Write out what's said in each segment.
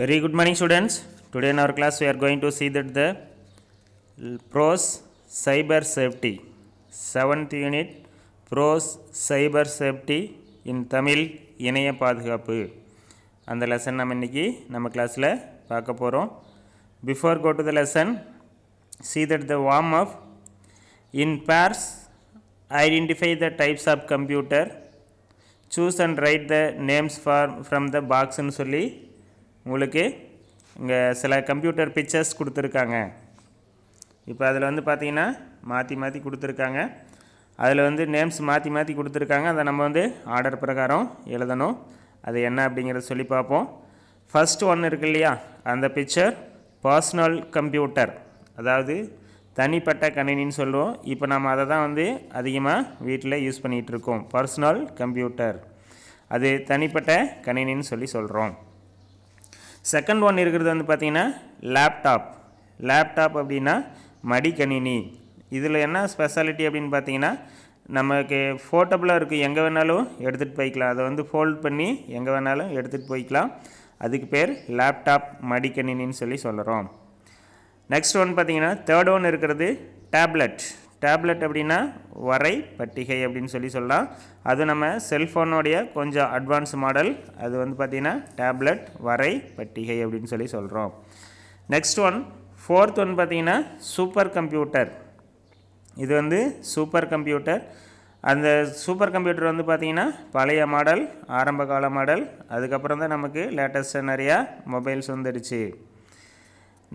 Very good morning students. Today in our class we are going to see that the pros cyber safety. Seventh unit pros cyber safety in Tamil Yenaya Padhapu. And the lesson namaniki nama class la pakaporo. Before go to the lesson, see that the warm up in pairs identify the types of computer. Choose and write the names for from the box in Suli உங்களுக்கு இங்கே சில computer pictures கொடுத்துருக்காங்க இப்போ அதில் வந்து பார்த்திங்கன்னா மாற்றி மாற்றி கொடுத்துருக்காங்க அதில் வந்து நேம்ஸ் மாற்றி மாற்றி கொடுத்துருக்காங்க அதை நம்ம வந்து ஆர்டர் பிரகாரம் எழுதணும் அது என்ன அப்படிங்கிறத சொல்லி பார்ப்போம் ஃபஸ்ட் ஒன்று இருக்கு இல்லையா அந்த பிக்சர் பர்சனல் கம்ப்யூட்டர் அதாவது தனிப்பட்ட கணினின்னு சொல்லுவோம் இப்போ நம்ம அதை தான் வந்து அதிகமாக வீட்டில் யூஸ் பண்ணிகிட்ருக்கோம் பர்சனல் கம்ப்யூட்டர் அது தனிப்பட்ட கணினின்னு சொல்லி சொல்கிறோம் செகண்ட் ஒன் இருக்கிறது வந்து பார்த்திங்கன்னா லேப்டாப் லேப்டாப் அப்படின்னா மடிக்கணினி இதில் என்ன ஸ்பெஷாலிட்டி அப்படின்னு பார்த்தீங்கன்னா நமக்கு ஃபோட்டபுளாக இருக்குது எங்கே வேணாலும் எடுத்துகிட்டு போய்க்கலாம் அதை வந்து ஃபோல்ட் பண்ணி எங்கே வேணாலும் எடுத்துகிட்டு போய்க்கலாம் அதுக்கு பேர் லேப்டாப் மடிக்கணினின்னு சொல்லி சொல்கிறோம் நெக்ஸ்ட் ஒன் பார்த்திங்கன்னா தேர்ட் ஒன் இருக்கிறது டேப்லெட் டேப்லெட் அப்படின்னா வரை பட்டிகை அப்படின்னு சொல்லி சொல்லலாம் அது நம்ம செல்ஃபோனுடைய கொஞ்சம் அட்வான்ஸ் மாடல் அது வந்து பார்த்திங்கன்னா டேப்லெட் வரை பட்டிகை அப்படின்னு சொல்லி சொல்கிறோம் நெக்ஸ்ட் ஒன் ஃபோர்த் ஒன் பார்த்திங்கன்னா சூப்பர் கம்ப்யூட்டர் இது வந்து சூப்பர் கம்ப்யூட்டர் அந்த சூப்பர் கம்ப்யூட்டர் வந்து பார்த்திங்கன்னா பழைய மாடல் ஆரம்ப கால மாடல் அதுக்கப்புறம் தான் நமக்கு லேட்டஸ்ட்டாக நிறையா மொபைல்ஸ் வந்துடுச்சு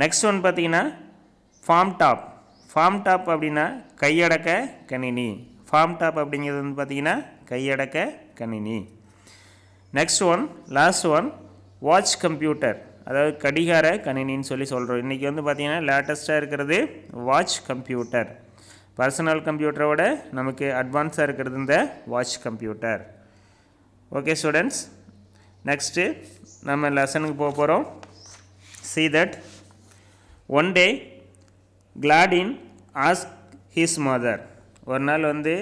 நெக்ஸ்ட் ஒன் பார்த்திங்கன்னா ஃபார்ம் டாப் ஃபார்ம் டாப் அப்படின்னா கையடக்க கணினி ஃபார்ம் டாப் அப்படிங்கிறது வந்து பார்த்திங்கன்னா கையடக்க கணினி next one last one watch computer அதாவது கடிகார கணினின்னு சொல்லி சொல்கிறோம் இன்றைக்கி வந்து பார்த்திங்கன்னா லேட்டஸ்ட்டாக இருக்கிறது வாட்ச் கம்ப்யூட்டர் பர்சனல் கம்ப்யூட்டரோட நமக்கு அட்வான்ஸாக இருக்கிறது இந்த watch computer okay students next நம்ம லெசனுக்கு போக போகிறோம் see that one day Gladin ask his mother ஒரு நாள் வந்து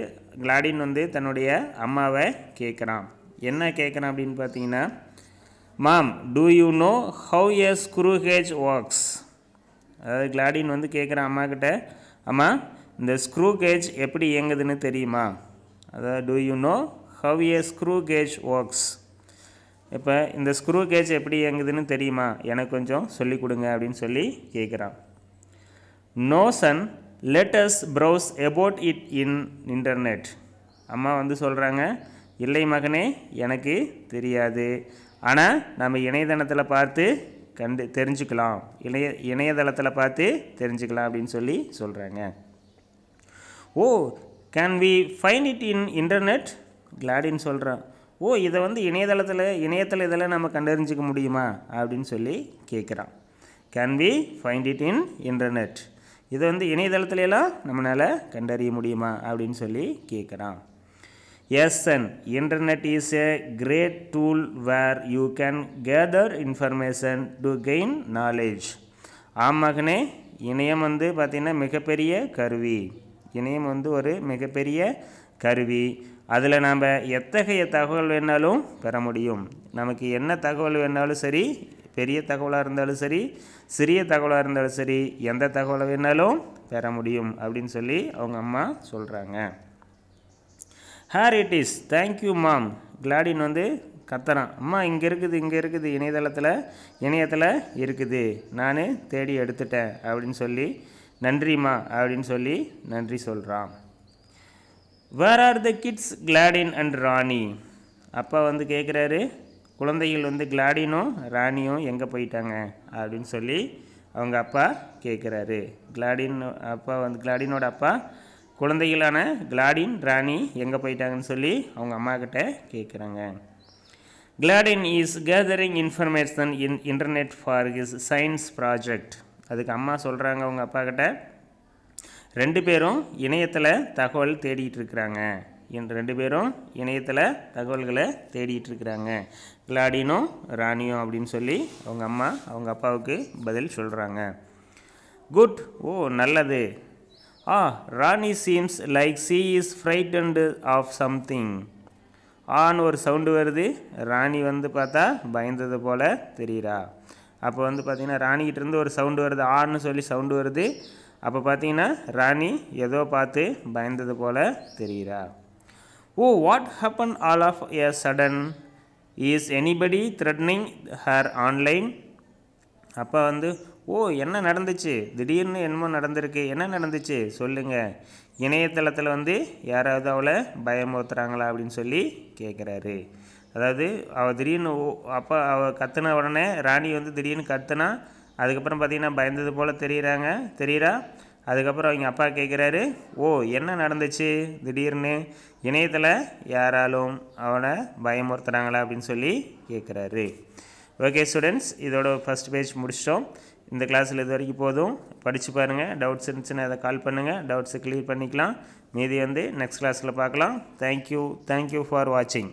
கிளாடின் வந்து தன்னுடைய அம்மாவை கேட்குறான் என்ன கேட்குறான் அப்படின்னு பார்த்தீங்கன்னா mom do you know how a screw gauge works அதாவது கிளாடின் வந்து கேட்குற அம்மாக்கிட்ட அம்மா இந்த ஸ்க்ரூ கேஜ் எப்படி இயங்குதுன்னு தெரியுமா அதாவது do you know how a screw gauge works இப்போ இந்த ஸ்க்ரூ கேஜ் எப்படி இயங்குதுன்னு தெரியுமா எனக்கு கொஞ்சம் சொல்லிக் கொடுங்க அப்படின்னு சொல்லி கேட்குறான் no son latest browse about it in internet அம்மா வந்து சொல்கிறாங்க இல்லை மகனே எனக்கு தெரியாது ஆனால் நம்ம இணையதளத்தில் பார்த்து கண்டு தெரிஞ்சுக்கலாம் இணைய இணையதளத்தில் பார்த்து தெரிஞ்சுக்கலாம் அப்படின்னு சொல்லி சொல்கிறாங்க oh can we find it in internet கிளாடின்னு சொல்கிறான் ஓ இதை வந்து இணையதளத்தில் இணையத்தில் இதெல்லாம் நம்ம கண்டறிஞ்சிக்க முடியுமா அப்படின்னு சொல்லி கேட்குறான் can we find it in internet இதை வந்து இணையதளத்துலலாம் நம்மளால் கண்டறிய முடியுமா அப்படின்னு சொல்லி கேட்குறான் yes an internet is a great tool where you can gather information to gain knowledge ஆமகனே இணையம் வந்து பார்த்திங்கன்னா மிகப்பெரிய கருவி இணையம் வந்து ஒரு மிகப்பெரிய கருவி அதில் நாம் எத்தகைய தகவல் வேணாலும் பெற முடியும் நமக்கு என்ன தகவல் வேணாலும் சரி பெரிய தகவலாக இருந்தாலும் சரி சிறிய தகவலாக இருந்தாலும் சரி எந்த தகவலை வேணாலும் பெற முடியும் அப்படின்னு சொல்லி அவங்க அம்மா சொல்கிறாங்க here it is thank you mom Gladin வந்து கத்துறான் அம்மா இங்கே இருக்குது இங்கே இருக்குது இணையதளத்தில் இணையத்தில் இருக்குது நான் தேடி எடுத்துட்டேன் அப்படின்னு சொல்லி நன்றிம்மா அப்படின்னு சொல்லி நன்றி சொல்கிறான் where are the kids Gladin and Rani அப்பா வந்து கேட்குறாரு குழந்தைகள் வந்து கிளாடினும் ராணியும் எங்கே போயிட்டாங்க அப்படின்னு சொல்லி அவங்க அப்பா கேட்குறாரு கிளாடின் அப்பா வந்து கிளாடினோட அப்பா குழந்தைகளான கிளாடின் ராணி எங்கே போயிட்டாங்கன்னு சொல்லி அவங்க அம்மா கிட்ட கேட்குறாங்க Gladin is gathering information in internet for his science project அதுக்கு அம்மா சொல்கிறாங்க அவங்க அப்பா கிட்ட ரெண்டு பேரும் இணையத்தில் தகவல் தேடிட்டு இருக்கிறாங்க ரெண்டு பேரும் இணையத்தில் தகவல்களை தேடிட்டு இருக்கிறாங்க கிளாடினும் ராணியும் அப்படின்னு சொல்லி அவங்க அம்மா அவங்க அப்பாவுக்கு பதில் சொல்கிறாங்க குட் ஓ நல்லது ah Rani seems like she is and of something ஆன்னு ஒரு சவுண்டு வருது ராணி வந்து பார்த்தா பயந்தது போல் தெரியுறா அப்போ வந்து பார்த்தீங்கன்னா ராணிக்கிட்டேருந்து ஒரு சவுண்டு வருது ஆன்னு சொல்லி சவுண்டு வருது அப்போ பார்த்தீங்கன்னா ராணி ஏதோ பார்த்து பயந்தது போல் தெரியுறா oh what happened all of a sudden is anybody threatening her online அப்போ வந்து ஓ என்ன நடந்துச்சு திடீர்னு என்னமோ நடந்திருக்கு என்ன நடந்துச்சு சொல்லுங்கள் இணையதளத்தில் வந்து யாராவது அவளை பயமுறுத்துகிறாங்களா அப்படின்னு சொல்லி கேட்குறாரு அதாவது அவள் திடீர்னு அப்போ அவள் கத்துன உடனே ராணி வந்து திடீர்னு கத்துனா அதுக்கப்புறம் பார்த்திங்கன்னா பயந்தது போல் தெரிகிறாங்க தெரிகிறா அதுக்கப்புறம் அவங்க அப்பா கேட்குறாரு ஓ என்ன நடந்துச்சு திடீர்னு இணையத்தில் யாராலும் அவனை பயமுறுத்துகிறாங்களா அப்படின்னு சொல்லி கேட்குறாரு ஓகே ஸ்டூடெண்ட்ஸ் இதோட ஃபஸ்ட் பேஜ் முடிச்சிட்டோம் இந்த கிளாஸில் இது வரைக்கும் போதும் படித்து பாருங்கள் டவுட்ஸ் இருந்துச்சுன்னா அதை கால் பண்ணுங்கள் டவுட்ஸை கிளியர் பண்ணிக்கலாம் மீதி வந்து நெக்ஸ்ட் கிளாஸில் பார்க்கலாம் தேங்க்யூ தேங்க்யூ ஃபார் வாட்சிங்